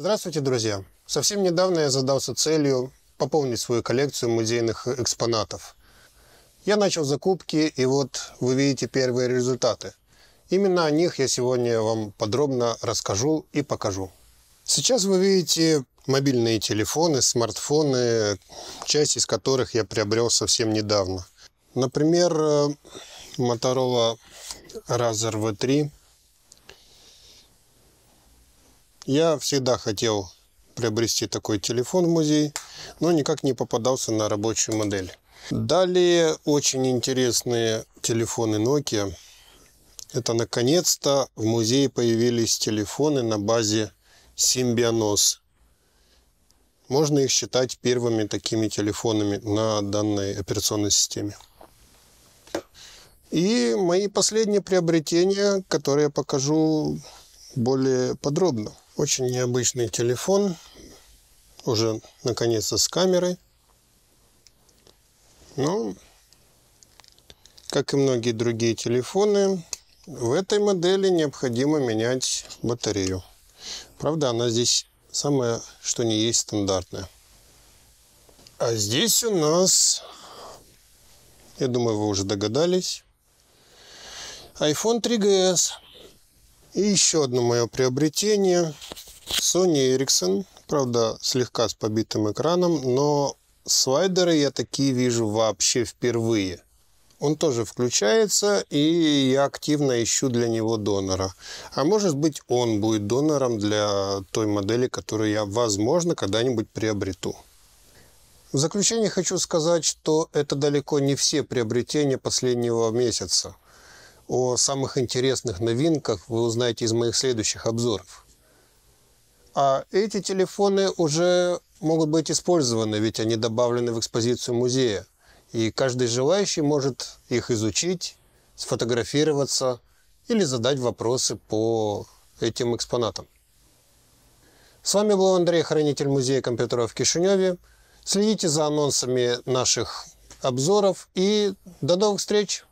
Здравствуйте, друзья! Совсем недавно я задался целью пополнить свою коллекцию музейных экспонатов. Я начал закупки, и вот вы видите первые результаты. Именно о них я сегодня вам подробно расскажу и покажу. Сейчас вы видите мобильные телефоны, смартфоны, часть из которых я приобрел совсем недавно. Например, э, Motorola Razr V3 Я всегда хотел приобрести такой телефон в музей, но никак не попадался на рабочую модель. Далее очень интересные телефоны Nokia. Это наконец-то в музее появились телефоны на базе Symbianos. Можно их считать первыми такими телефонами на данной операционной системе. И мои последние приобретения, которые я покажу более подробно. Очень необычный телефон, уже наконец-то с камерой. Но, как и многие другие телефоны, в этой модели необходимо менять батарею. Правда, она здесь самая, что не есть стандартная. А здесь у нас, я думаю, вы уже догадались, iPhone 3GS. И еще одно мое приобретение. Sony Ericsson. Правда, слегка с побитым экраном, но слайдеры я такие вижу вообще впервые. Он тоже включается, и я активно ищу для него донора. А может быть, он будет донором для той модели, которую я, возможно, когда-нибудь приобрету. В заключение хочу сказать, что это далеко не все приобретения последнего месяца – о самых интересных новинках вы узнаете из моих следующих обзоров. А эти телефоны уже могут быть использованы, ведь они добавлены в экспозицию музея. И каждый желающий может их изучить, сфотографироваться или задать вопросы по этим экспонатам. С вами был Андрей, хранитель музея компьютеров в Кишиневе. Следите за анонсами наших обзоров и до новых встреч!